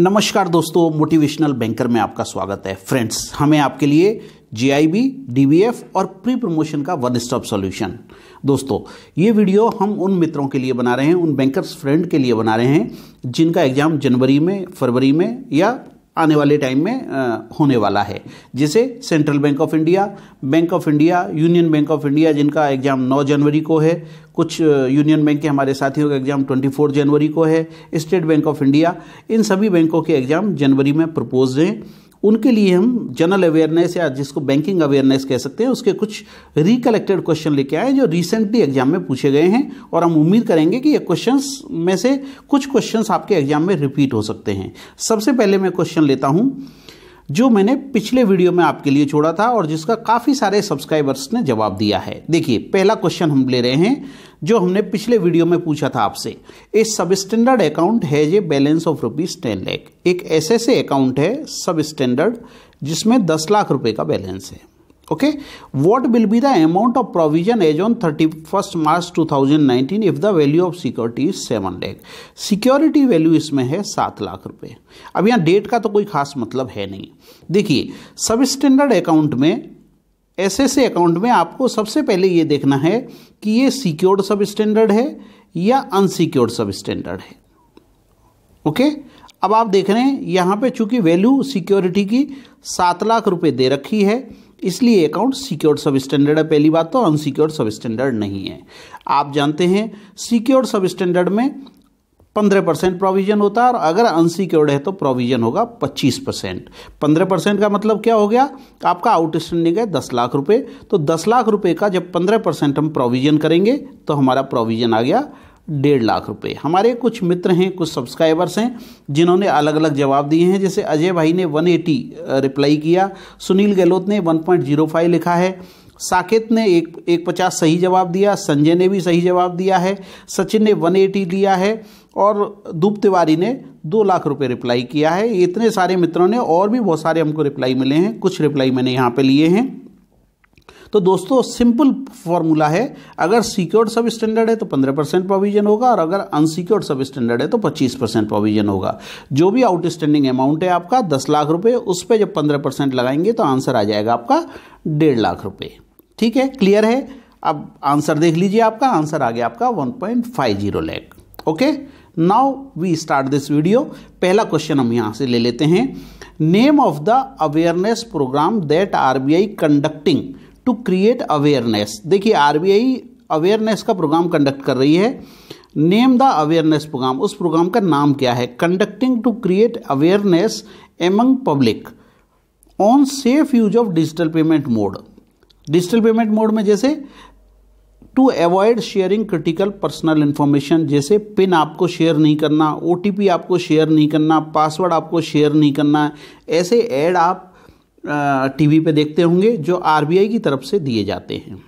नमस्कार दोस्तों motivational banker में आपका स्वागत है फ्रेंड्स हमें आपके लिए जीआईबी, डीबीएफ और प्री प्रमोशन का वन स्टॉप सॉल्यूशन दोस्तों ये वीडियो हम उन मित्रों के लिए बना रहे हैं उन बैंकर्स फ्रेंड के लिए बना रहे हैं जिनका एग्ज़ाम जनवरी में फरवरी में या आने वाले टाइम में होने वाला है जिसे Central Bank of India Bank of India Union Bank of India जिनका एग्ज़ाम 9 जनवरी को है कुछ यूनियन बैंक के हमारे साथियों का एग्ज़ाम 24 जनवरी को है स्टेट बैंक ऑफ इंडिया इन सभी बैंकों के एग्ज़ाम जनवरी में प्रपोज हैं उनके लिए हम जनरल अवेयरनेस या जिसको बैंकिंग अवेयरनेस कह सकते हैं उसके कुछ रिकलेक्टेड क्वेश्चन लेके आए जो रिसेंटली एग्जाम में पूछे गए हैं और हम उम्मीद करेंगे कि ये क्वेश्चन में से कुछ क्वेश्चन आपके एग्जाम में रिपीट हो सकते हैं सबसे पहले मैं क्वेश्चन लेता हूँ जो मैंने पिछले वीडियो में आपके लिए छोड़ा था और जिसका काफ़ी सारे सब्सक्राइबर्स ने जवाब दिया है देखिए पहला क्वेश्चन हम ले रहे हैं जो हमने पिछले वीडियो में पूछा था आपसे a sub standard account has a balance of rupees ten lakh एक ऐसे से अकाउंट है सब स्टैंडर्ड जिसमें दस लाख रुपए का बैलेंस है okay what will be the amount of provision as on 31st march 2019 if the value of security is seven lakh security value इसमें है सात लाख रुपए अब यहाँ डेट का तो कोई खास मतलब है नहीं देखिए सब स्टैंडर्ड अकाउंट में ऐसे एस अकाउंट में आपको सबसे पहले ये देखना है कि ये सिक्योर्ड सब स्टैंडर्ड है या अनसिक्योर्ड सब स्टैंडर्ड है ओके अब आप देख रहे हैं यहाँ पे चूंकि वैल्यू सिक्योरिटी की सात लाख रुपए दे रखी है इसलिए अकाउंट सिक्योर्ड सब स्टैंडर्ड है पहली बात तो अनसिक्योर्ड सब स्टैंडर्ड नहीं है आप जानते हैं सिक्योर्ड सब स्टैंडर्ड में पंद्रह परसेंट प्रोविजन होता है और अगर अनसिक्योर्ड है तो प्रोविजन होगा पच्चीस परसेंट पंद्रह परसेंट का मतलब क्या हो गया आपका आउटस्टैंडिंग है दस लाख रुपए तो दस लाख रुपए का जब पंद्रह परसेंट हम प्रोविजन करेंगे तो हमारा प्रोविजन आ गया डेढ़ लाख रुपए हमारे कुछ मित्र हैं कुछ सब्सक्राइबर्स हैं जिन्होंने अलग अलग जवाब दिए हैं जैसे अजय भाई ने 180 रिप्लाई किया सुनील गहलोत ने 1.05 लिखा है साकेत ने एक एक पचास सही जवाब दिया संजय ने भी सही जवाब दिया है सचिन ने 180 लिया है और दूप तिवारी ने दो लाख रुपए रिप्लाई किया है इतने सारे मित्रों ने और भी बहुत सारे हमको रिप्लाई मिले हैं कुछ रिप्लाई मैंने यहाँ पे लिए हैं तो दोस्तों सिंपल फॉर्मूला है अगर सिक्योर्ड सब स्टैंडर्ड है तो पंद्रह परसेंट प्रोविजन होगा और अगर अनसिक्योर्ड सब स्टैंडर्ड है तो पच्चीस परसेंट प्रोविजन होगा जो भी आउटस्टैंडिंग अमाउंट है आपका दस लाख रुपये उस पर जब पंद्रह परसेंट लगाएंगे तो आंसर आ जाएगा आपका डेढ़ लाख रुपये ठीक है क्लियर है अब आंसर देख लीजिए आपका आंसर आ गया आपका one point five zero lakh okay now we start this video पहला क्वेश्चन हम यहाँ से ले लेते हैं name of the awareness programme that R B I conducting to create awareness देखिए आरबीआई अवेयरनेस का प्रोग्राम कंडक्ट कर रही है नेम द अवेयरनेस प्रोग्राम उस प्रोग्राम का नाम क्या है conducting to create awareness among public on safe use of digital payment mode digital payment mode में जैसे to avoid sharing critical personal information जैसे पिन आपको शेयर नहीं करना ओ आपको शेयर नहीं करना पासवर्ड आपको शेयर नहीं करना ऐसे ऐड आप टीवी पे देखते होंगे जो आरबीआई की तरफ से दिए जाते हैं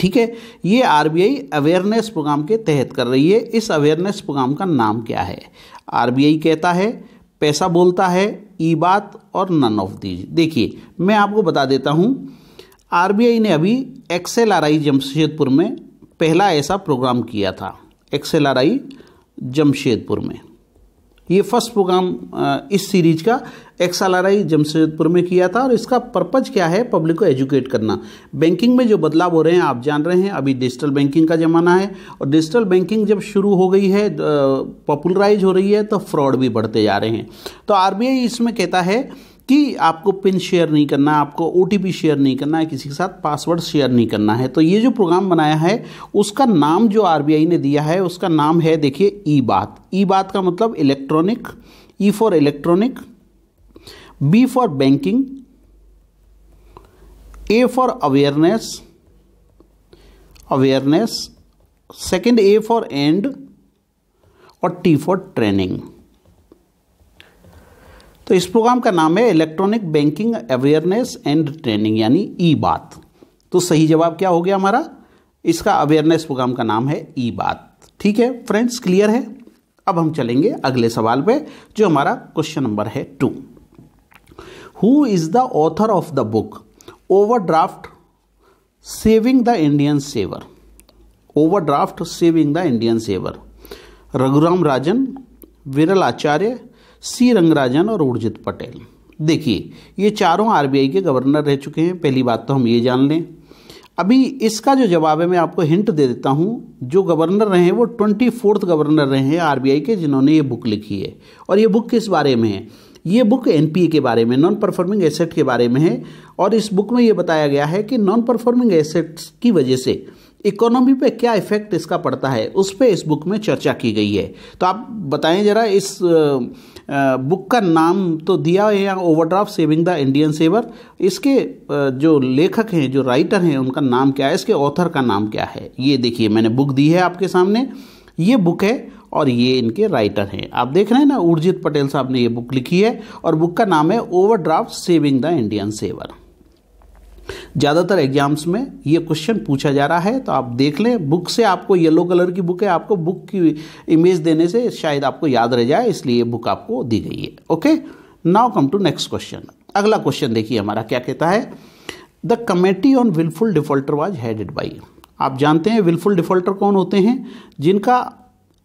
ठीक है ये आरबीआई अवेयरनेस प्रोग्राम के तहत कर रही है इस अवेयरनेस प्रोग्राम का नाम क्या है आरबीआई कहता है पैसा बोलता है ई बात और नन ऑफ दीज देखिए मैं आपको बता देता हूँ आर ने अभी एक्सेल आर आई जमशेदपुर में पहला ऐसा प्रोग्राम किया था एक्सेल आर आई जमशेदपुर में ये फर्स्ट प्रोग्राम इस सीरीज का एक्सएलआरआई जमशेदपुर में किया था और इसका पर्पज़ क्या है पब्लिक को एजुकेट करना बैंकिंग में जो बदलाव हो रहे हैं आप जान रहे हैं अभी डिजिटल बैंकिंग का ज़माना है और डिजिटल बैंकिंग जब शुरू हो गई है पॉपुलराइज हो रही है तो फ्रॉड भी बढ़ते जा रहे हैं तो आर इसमें कहता है कि आपको पिन शेयर नहीं करना आपको ओ शेयर नहीं करना है किसी के साथ पासवर्ड शेयर नहीं करना है तो ये जो प्रोग्राम बनाया है उसका नाम जो आर ने दिया है उसका नाम है देखिए ई बात ई बात का मतलब electronic E for electronic B for banking A for awareness awareness second A for and और टी फॉर ट्रेनिंग तो इस प्रोग्राम का नाम है electronic banking awareness and training यानी ई बात तो सही जवाब क्या हो गया हमारा इसका अवेयरनेस प्रोग्राम का नाम है ई बात ठीक है फ्रेंड्स क्लियर है अब हम चलेंगे अगले सवाल पे जो हमारा क्वेश्चन नंबर है two who is the author of the book overdraft saving the Indian saver overdraft saving the Indian saver Raghuram Rajan Viral Acharya सी रंगराजन और उर्जित पटेल देखिए ये चारों आरबीआई के गवर्नर रह चुके हैं पहली बात तो हम ये जान लें अभी इसका जो जवाब है मैं आपको हिंट दे देता हूँ जो गवर्नर रहे हैं वो ट्वेंटी फोर्थ गवर्नर रहे हैं आरबीआई के जिन्होंने ये बुक लिखी है और ये बुक किस बारे में है ये बुक एनपीए के बारे में नॉन परफॉर्मिंग एसेट के बारे में है और इस बुक में ये बताया गया है कि नॉन परफॉर्मिंग एसेट्स की वजह से इकोनॉमी पे क्या इफेक्ट इसका पड़ता है उस पर इस बुक में चर्चा की गई है तो आप बताएं ज़रा इस बुक का नाम तो दिया है यहाँ overdraft saving the Indian saver इसके जो लेखक हैं जो राइटर हैं उनका नाम क्या है इसके ऑथर का नाम क्या है ये देखिए मैंने बुक दी है आपके सामने ये बुक है और ये इनके राइटर हैं आप देख रहे हैं ना उर्जित पटेल साहब ने ये बुक लिखी है और बुक का नाम है overdraft saving the Indian saver ज़्यादातर एग्जाम्स में ये क्वेश्चन पूछा जा रहा है तो आप देख लें बुक से आपको येलो कलर की बुक है आपको बुक की इमेज देने से शायद आपको याद रह जाए इसलिए ये बुक आपको दी गई है okay now come to next question अगला क्वेश्चन देखिए हमारा क्या कहता है the committee on wilful defaulter was headed by आप जानते हैं विलफुल डिफॉल्टर कौन होते हैं जिनका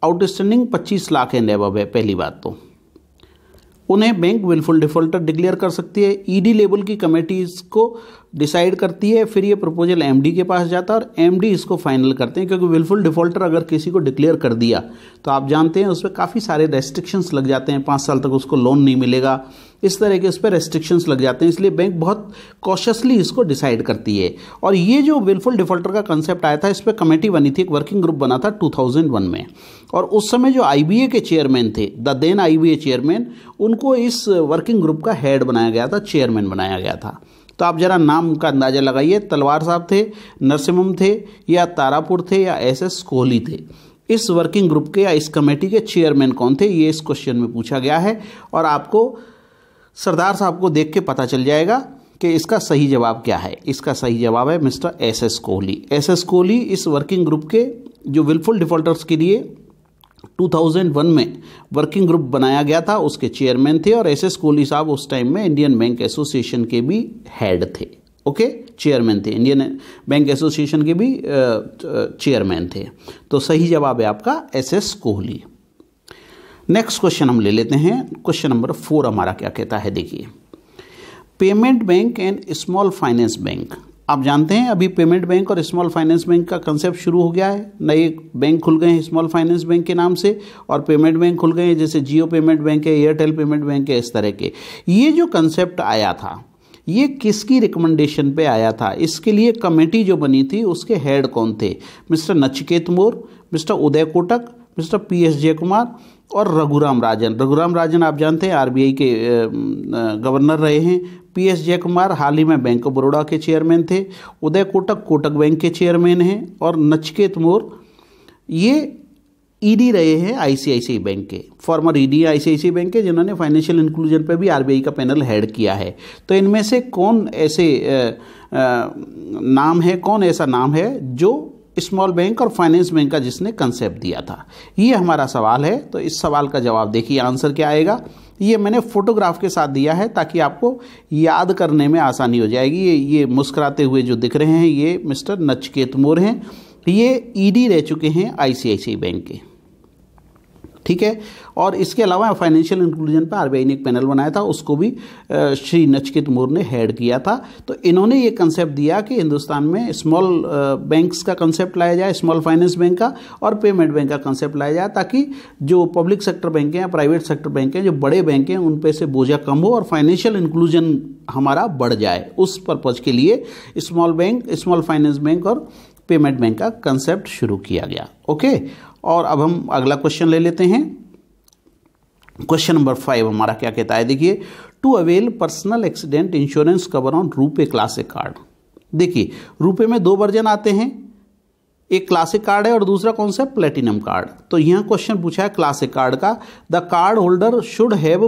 आउटस्टैंडिंग पच्चीस लाख है नैब है पहली बात तो उन्हें बैंक विलफुल डिफॉल्टर डिक्लेयर कर सकती है ईडी e लेवल की कमेटीज को डिसाइड करती है फिर ये प्रपोजल एमडी के पास जाता है और एमडी इसको फाइनल करते हैं क्योंकि विलफुल डिफॉल्टर अगर किसी को डिक्लेयर कर दिया तो आप जानते हैं उस पर काफ़ी सारे रेस्ट्रिक्शंस लग जाते हैं पाँच साल तक उसको लोन नहीं मिलेगा इस तरह के उस पर रेस्ट्रिक्शंस लग जाते हैं इसलिए बैंक बहुत कॉशसली इसको डिसाइड करती है और ये जो विलफुल डिफॉल्टर का कंसेप्ट आया था इस पर कमेटी बनी थी एक वर्किंग ग्रुप बना था 2001 में और उस समय जो आई के चेयरमैन थे द देन आई चेयरमैन उनको इस वर्किंग ग्रुप का हेड बनाया गया था चेयरमैन बनाया गया था तो आप जरा नाम का अंदाज़ा लगाइए तलवार साहब थे नरसिम्हम थे या तारापुर थे या एस एस कोहली थे इस वर्किंग ग्रुप के या इस कमेटी के चेयरमैन कौन थे ये इस क्वेश्चन में पूछा गया है और आपको सरदार साहब को देख के पता चल जाएगा कि इसका सही जवाब क्या है इसका सही जवाब है mister S S Kohli S S Kohli इस वर्किंग ग्रुप के जो विलफुल डिफॉल्टर्स के लिए 2001 में वर्किंग ग्रुप बनाया गया था उसके चेयरमैन थे और एस एस कोहली साहब उस टाइम में इंडियन बैंक एसोसिएशन के भी हेड थे ओके चेयरमैन थे इंडियन बैंक एसोसिएशन के भी चेयरमैन थे तो सही जवाब है आपका S S Kohli next question हम ले लेते हैं क्वेश्चन नंबर फोर हमारा क्या कहता है देखिए payment bank and small finance bank आप जानते हैं अभी पेमेंट बैंक और स्मॉल फाइनेंस बैंक का कंसेप्ट शुरू हो गया है नए बैंक खुल गए हैं स्मॉल फाइनेंस बैंक के नाम से और पेमेंट बैंक खुल गए हैं जैसे जियो पेमेंट बैंक है एयरटेल पेमेंट बैंक है इस तरह के ये जो कंसेप्ट आया था ये किसकी रिकमेंडेशन पे आया था इसके लिए कमेटी जो बनी थी उसके हेड कौन थे mister Nachiket Mor mister Uday Kotak mister P S Jayakumar और रघुराम राजन रघुराम राजन आप जानते हैं आरबीआई के गवर्नर रहे हैं पी एस जयकुमार हाल ही में बैंक ऑफ बड़ोड़ा के चेयरमैन थे उदय कोटक कोटक बैंक के चेयरमैन हैं और नचकेत मोर ये ईडी रहे हैं आईसीआईसीआई बैंक के फॉर्मर ईडी आईसीआईसीआई बैंक के जिन्होंने फाइनेंशियल इंक्लूजन पर भी आरबीआई का पैनल हेड किया है तो इनमें से कौन ऐसे नाम है कौन ऐसा नाम है जो स्मॉल बैंक और फाइनेंस बैंक का जिसने कंसेप्ट दिया था ये हमारा सवाल है तो इस सवाल का जवाब देखिए आंसर क्या आएगा ये मैंने फोटोग्राफ के साथ दिया है ताकि आपको याद करने में आसानी हो जाएगी ये ये मुस्कुराते हुए जो दिख रहे हैं ये मिस्टर नचकेत मोर हैं ये ईडी e रह चुके हैं आईसीआईसीआई बैंक के ठीक है और इसके अलावा फाइनेंशियल इंक्लूजन पर आरबीआई ने एक पैनल बनाया था उसको भी श्री नचकित मोर ने हेड किया था तो इन्होंने ये कंसेप्ट दिया कि हिंदुस्तान में स्मॉल बैंक्स का कंसेप्ट लाया जाए स्मॉल फाइनेंस बैंक का और पेमेंट बैंक का कंसेप्ट लाया जाए ताकि जो पब्लिक सेक्टर बैंक हैं प्राइवेट सेक्टर बैंक हैं जो बड़े बैंक हैं उन पर से बोझा कम हो और फाइनेंशियल इंक्लूजन हमारा बढ़ जाए उस पर्पज़ के लिए small bank small finance bank और पेमेंट बैंक का कंसेप्ट शुरू किया गया ओके और अब हम अगला क्वेश्चन ले लेते हैं क्वेश्चन नंबर फाइव हमारा क्या कहता है देखिए to avail personal accident insurance cover on RuPay classic card देखिए रूपे में दो वर्जन आते हैं एक क्लासिक कार्ड है और दूसरा कौन सा प्लेटिनम कार्ड तो यह क्वेश्चन पूछा है क्लासिक कार्ड का the card holder should have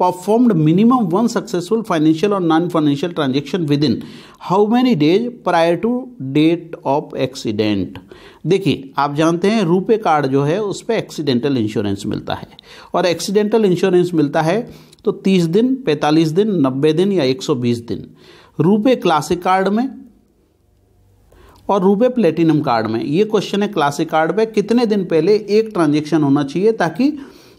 performed minimum one successful financial or non-financial transaction within how many days prior to date of accident देखिए आप जानते हैं रुपे कार्ड जो है उस पर एक्सीडेंटल इंश्योरेंस मिलता है और एक्सीडेंटल इंश्योरेंस मिलता है तो 30 दिन 45 दिन 90 दिन या 120 दिन रुपे क्लासिक कार्ड में और रुपए प्लेटिनम कार्ड में ये क्वेश्चन है क्लासिक कार्ड पे कितने दिन पहले एक ट्रांजेक्शन होना चाहिए ताकि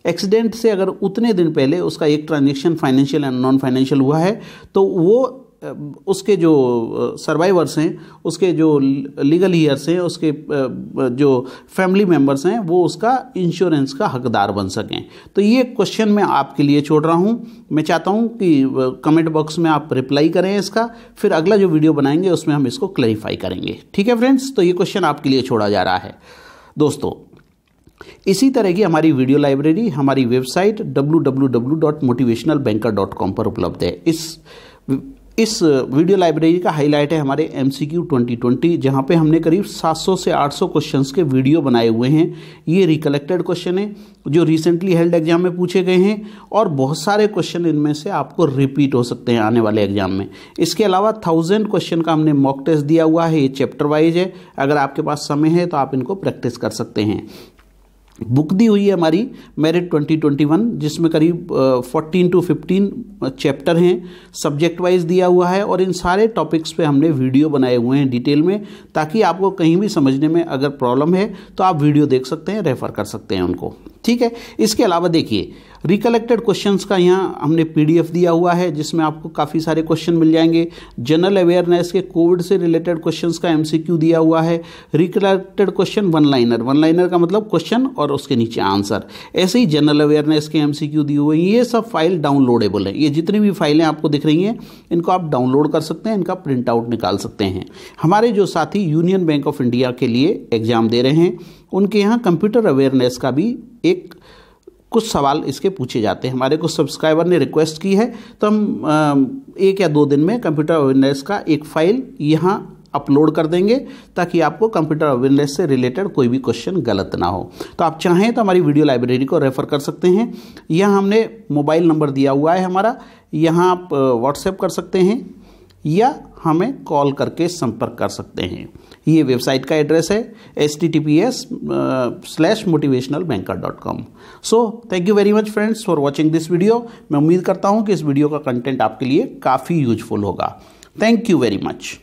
एक्सीडेंट से अगर उतने दिन पहले उसका एक transaction financial and non financial हुआ है तो वो उसके जो सर्वाइवर्स हैं उसके जो लीगल ईयर्स हैं उसके जो फैमिली मेम्बर्स हैं वो उसका इंश्योरेंस का हकदार बन सकें तो ये क्वेश्चन मैं आपके लिए छोड़ रहा हूँ मैं चाहता हूँ कि कमेंट बॉक्स में आप रिप्लाई करें इसका फिर अगला जो वीडियो बनाएंगे उसमें हम इसको क्लैरिफाई करेंगे ठीक है फ्रेंड्स तो ये क्वेश्चन आपके लिए छोड़ा जा रहा है दोस्तों इसी तरह की हमारी वीडियो लाइब्रेरी हमारी वेबसाइट डब्ल्यू पर उपलब्ध है इस इस वीडियो लाइब्रेरी का हाईलाइट है हमारे M C Q twenty twenty जहाँ पर हमने करीब 700 से 800 क्वेश्चंस के वीडियो बनाए हुए हैं ये रिकलेक्टेड क्वेश्चन है जो रिसेंटली हेल्ड एग्जाम में पूछे गए हैं और बहुत सारे क्वेश्चन इनमें से आपको रिपीट हो सकते हैं आने वाले एग्जाम में इसके अलावा थाउजेंड क्वेश्चन का हमने मॉक टेस्ट दिया हुआ है ये चैप्टर वाइज है अगर आपके पास समय है तो आप इनको प्रैक्टिस कर सकते हैं बुक दी हुई है हमारी मेरिट 2021 जिसमें करीब 14 टू 15 चैप्टर हैं सब्जेक्ट वाइज दिया हुआ है और इन सारे टॉपिक्स पे हमने वीडियो बनाए हुए हैं डिटेल में ताकि आपको कहीं भी समझने में अगर प्रॉब्लम है तो आप वीडियो देख सकते हैं रेफ़र कर सकते हैं उनको ठीक है इसके अलावा देखिए रिकलेक्टेड क्वेश्चंस का यहाँ हमने पीडीएफ दिया हुआ है जिसमें आपको काफ़ी सारे क्वेश्चन मिल जाएंगे जनरल अवेयरनेस के कोविड से रिलेटेड क्वेश्चंस का एमसीक्यू दिया हुआ है recollected question one liner one liner का मतलब क्वेश्चन और उसके नीचे आंसर ऐसे ही जनरल अवेयरनेस के एमसीक्यू दिए हुए हैं ये सब फाइल डाउनलोडेबल है ये जितनी भी फाइलें आपको दिख रही हैं इनको आप डाउनलोड कर सकते हैं इनका प्रिंट आउट निकाल सकते हैं हमारे जो साथी यूनियन बैंक ऑफ इंडिया के लिए एग्जाम दे रहे हैं उनके यहाँ कंप्यूटर अवेयरनेस का भी एक कुछ सवाल इसके पूछे जाते हैं हमारे कुछ सब्सक्राइबर ने रिक्वेस्ट की है तो हम एक या दो दिन में कंप्यूटर अवेयरनेस का एक फाइल यहाँ अपलोड कर देंगे ताकि आपको कंप्यूटर अवेयरनेस से रिलेटेड कोई भी क्वेश्चन गलत ना हो तो आप चाहें तो हमारी वीडियो लाइब्रेरी को रेफ़र कर सकते हैं यह हमने मोबाइल नंबर दिया हुआ है हमारा यहाँ आप व्हाट्सएप कर सकते हैं या हमें कॉल करके संपर्क कर सकते हैं ये वेबसाइट का एड्रेस है H T T P S slash motivational banker dot com so thank you very much friends for watching this video मैं उम्मीद करता हूँ कि इस वीडियो का कंटेंट आपके लिए काफ़ी यूजफुल होगा थैंक यू वेरी मच